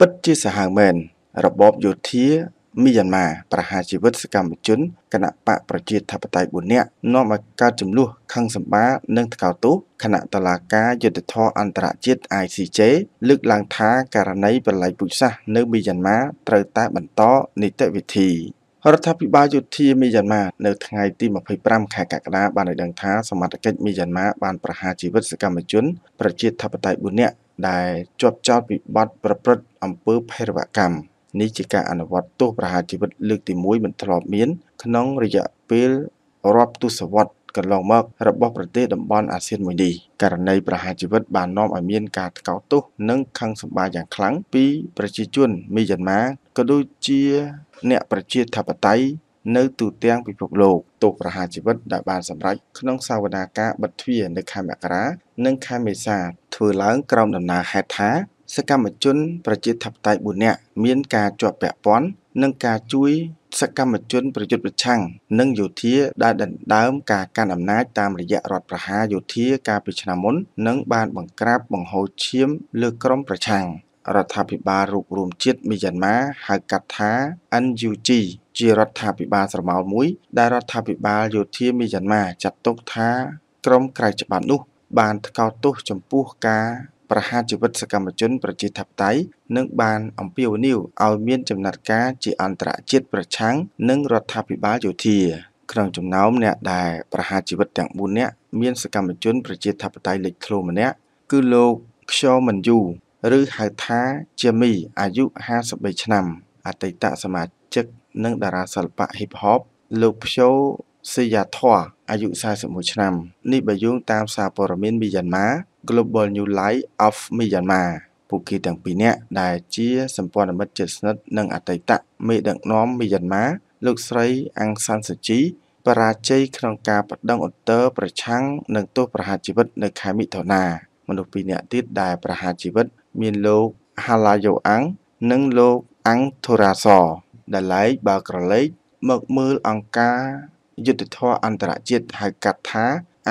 ពិតជាសាហាវមែនរបបយោធាមីយ៉ាន់ម៉ាប្រហារជីវិតសកម្មជនគណៈបកប្រជាធិបតេយ្យ4នាក់នាំឲ្យកើតចំនួនខឹងសម្បានិងថ្កោលទោសគណៈតឡាការយុទ្ធធរអន្តរជាតិ ICJ លើកឡើងថាករណីប្រល័យពូជសាសន៍នៅមីយ៉ាន់ម៉ាត្រូវតែបន្តនីតិវិធីរដ្ឋាភិបាលយោធាមីយ៉ាន់ម៉ានៅថ្ងៃទី25ខែកក្កដាបានឲ្យដឹងថាសមត្ថកិច្ចមីយ៉ាន់ម៉ាបានប្រហារជីវិតសកម្មជនប្រជាធិបតេយ្យ4នាក់ដែលជាប់ចោតពីបទប្រព្រឹត្តអំពើភេរវកម្មនេះជាការអនុវត្តទោសប្រហារជីវិត លើកទី1មិនធ្លាប់មាន ក្នុងរយៈពេលរាប់ទសវត្សរ៍កន្លងមករបស់ប្រទេសតំបន់អាស៊ានមួយនេះករណីប្រហារជីវិត បាននាំឲ្យមានការថ្កោលទោសនិងខឹងសម្បារយ៉ាងខ្លាំងពីប្រជាជនមីយ៉ាន់ម៉ាក៏ដូចជាអ្នកប្រជាធិបតេយ្យនៅទូទាំងពិភពលោកទុកប្រហារជីវិតដែលបានសម្រេចក្នុងសាវនាការបិទទ្វារនៅខែមករានិងខែមេសាធ្វើឡើងក្រោមដំណើរហេតុថា សកម្មជនប្រជាធិបតេយ្យ4នាក់មានការជាប់ពាក់ព័ន្ធនឹងការជួយសកម្មជនប្រយុទ្ធប្រឆាំងនិងយោធាដែលដណ្ដើមការកាន់អំណាចតាមរយៈរដ្ឋប្រហារយោធាកាលពីឆ្នាំមុន និងបានបង្ក្រាបបង្ហូរឈាមលើក្រុមប្រឆាំងរដ្ឋាភិបាលរួបរួមជាតិមីយ៉ាន់ម៉ាហៅកាត់ថា NUG ជារដ្ឋាភិបាលស្រមោលមួយ ដែលរដ្ឋាភិបាលយោធាមីយ៉ាន់ម៉ាចាត់ទុកថាក្រុមក្រៅច្បាប់នោះ បានថ្កោលទោសចំពោះការ ប្រហារជីវិតសកម្មជនប្រជាធិបតេយ្យនិង បានអំពាវនាវឲ្យមានចំណាត់ការជាអន្តរជាតិប្រឆាំងនឹងរដ្ឋាភិបាលយោធា ក្នុងចំណោមអ្នក ដែលប្រហារជីវិតទាំង4នាក់មានសកម្មជន ប្រជាធិបតេយ្យលេចធ្លោម្នាក់គឺលោកខ្យមិនយូឬហៅថាជាមីអាយុ53ឆ្នាំអតីតសមាជិកនិងតារាសិល្បៈ Hip Hop លោកព្យូសីយ៉ាធរអាយុ41ឆ្នាំ នេះបើយោងតាមសារព័ត៌មានមីយ៉ាន់ម៉ា Global New Light of Myanmar ពួកគេទាំងពីរនាក់ដែលជាសម្ព័ន្ធមិត្តជិតស្និទ្ធនឹងអតីតមេដឹកនាំមីយ៉ាន់ម៉ាលោកស្រីអង្សានសូជីបរាជ័យក្នុងការបដិងឧត្តរប្រឆាំងនឹងទោសប្រហារជីវិត នៅខែមិថុនាមនុស្សពីរនាក់ទៀតដែលប្រហារជីវិតមានលោកហាឡាយ៉ូអាំងនិងលោកអាំងធូរ៉ាសដែលឡែកបើក្រឡេកមកមើលអង្គការយុទ្ធធរអន្តរជាតិហៅកាត់ថា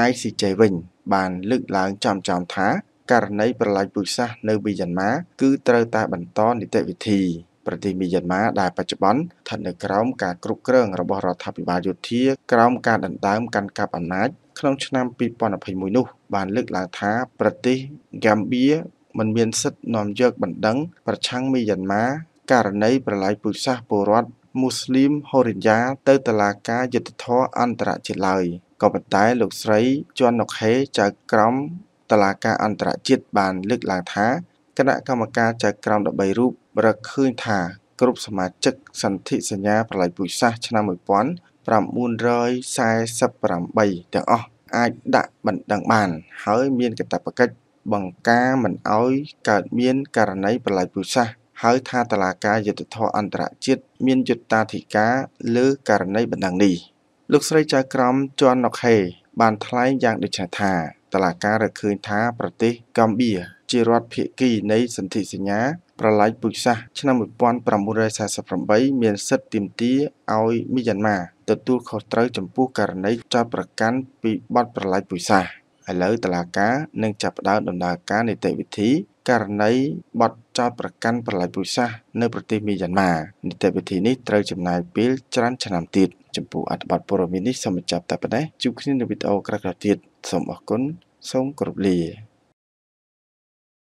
ICJ វិញបានលើកឡើងចំចំថាករណីប្រឡាយពូជសាសន៍នៅមីយ៉ាន់ម៉ាគឺត្រូវតែបន្តនីតិវិធី ប្រទេសមីយ៉ាន់ម៉ាដែលបច្ចុប្បន្នស្ថិតនៅក្រោមការគ្រប់គ្រង របស់រដ្ឋាភិបាលយោធា ក្រោមការដណ្ដើមកាន់កាប់អំណាចក្នុងឆ្នាំ2021នោះ បាន លើកឡើងថា ប្រទេសហ្គាំបៀមិនមានសិទ្ធិនាំយកបណ្ដឹងប្រឆាំងមីយ៉ាន់ម៉ាករណីប្រឡាយពូជសាសពលរដ្ឋមូស្លីមហូរិនយ៉ាទៅតុលាការយុត្តិធម៌អន្តរជាតិឡើយក៏ប៉ុន្តែលោកស្រីជាន់ណុកហេចៅក្រមតុលាការអន្តរជាតិបានលើកឡើងថាគណៈកម្មការចៅក្រម13រូបរកឃើញថាគ្រប់សមាជិកសន្ធិសញ្ញា ប្រឡាយពូជសាសឆ្នាំ1948ទាំងអស់អាចដាក់បណ្ដឹងបាន ហើយមានកាតព្វកិច្ចបង្ការមិនឲ្យកើតមានករណីប្រល័យពូជសាសន៍ហើយថាតឡាការយុត្តិធម៌អន្តរជាតិមានយុត្តាធិការលើករណីបណ្ដឹងនេះលោកស្រីចៅក្រមជាន់ណុកហេបានថ្លែងយ៉ាងដូចនេះថាតឡាការរកឃើញថាប្រទេសកម្ពុជាជារដ្ឋភាគីនៃសន្ធិសញ្ញាប្រឡាយពូជសាសន៍ឆ្នាំ1948មានសិទ្ធិទាមទារឲ្យមីយ៉ាន់ម៉ាទទួលខុសត្រូវចំពោះករណីចោទប្រកាន់ពីបទប្រឡាយពូជសាសន៍ឥឡូវតុលាការនឹងចាប់ផ្ដើមដំណើរការនីតិវិធី ករណីបទចោទប្រកាន់ប្រល័យពូជសាសន៍នៅប្រទេសមីយ៉ាន់ម៉ានីតិវិធីនេះត្រូវចំណាយពេលច្រើនឆ្នាំទៀតចំពោះអត្ថបទព័ត៌មាននេះសូមបញ្ចប់តែប៉ុណ្ណេះជួបគ្នានៅវីដេអូក្រោយៗទៀតសូមអរគុណសូមគោរពលា